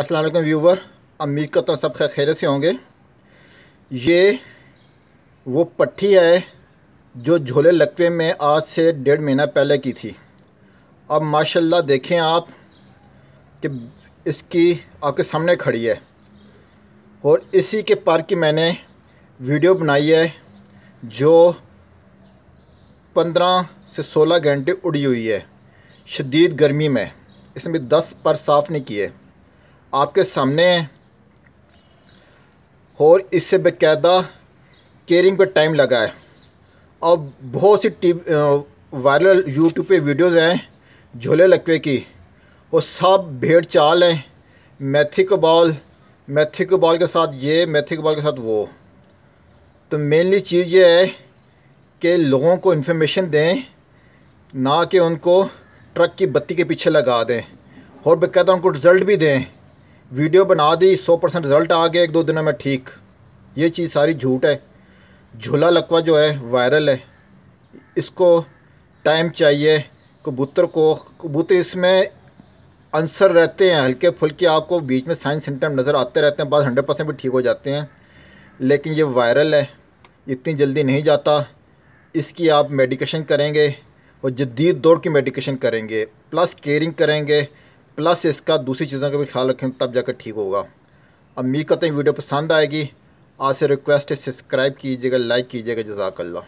Aslam viewer अमीर का तो सब खैर से होंगे ये वो पट्टी है जो झोले लकवे में आज से डेढ़ महीना पहले की थी अब माशाल्लाह देखें आप कि इसकी आपके सामने खड़ी है और इसी के पार की मैंने वीडियो बनाई है जो पंद्रह से सोलह घंटे उड़ी हुई है शदीद गर्मी में इसमें दस पर साफ़ नहीं किए आपके सामने है और इससे बेकायदा केयरिंग पे टाइम लगा है और बहुत सी टी वायरल यूट्यूब पे वीडियोस हैं झोले लकवे की और सब भेड़ चाल हैं मेथी बॉल मेथी बॉल के साथ ये मैथिक बॉल के साथ वो तो मेनली चीज़ ये है कि लोगों को इन्फॉर्मेशन दें ना कि उनको ट्रक की बत्ती के पीछे लगा दें और बेकायदा उनको रिज़ल्ट भी दें वीडियो बना दी सौ परसेंट रिज़ल्ट आ गया एक दो दिनों में ठीक ये चीज़ सारी झूठ है झूला लकवा जो है वायरल है इसको टाइम चाहिए कबूतर को कबूतर इसमें आंसर रहते हैं हल्के फुल्के आपको बीच में साइन सिम्टम नज़र आते रहते हैं बस हंड्रेड परसेंट भी ठीक हो जाते हैं लेकिन ये वायरल है इतनी जल्दी नहीं जाता इसकी आप मेडिकेशन करेंगे और जदीद दौड़ की मेडिकेशन करेंगे प्लस केयरिंग करेंगे प्लस इसका दूसरी चीज़ों का भी ख्याल रखें तब जाकर ठीक होगा अब मी कहते हैं वीडियो पसंद आएगी आपसे रिक्वेस्ट है सब्सक्राइब कीजिएगा लाइक कीजिएगा जजाकल्ला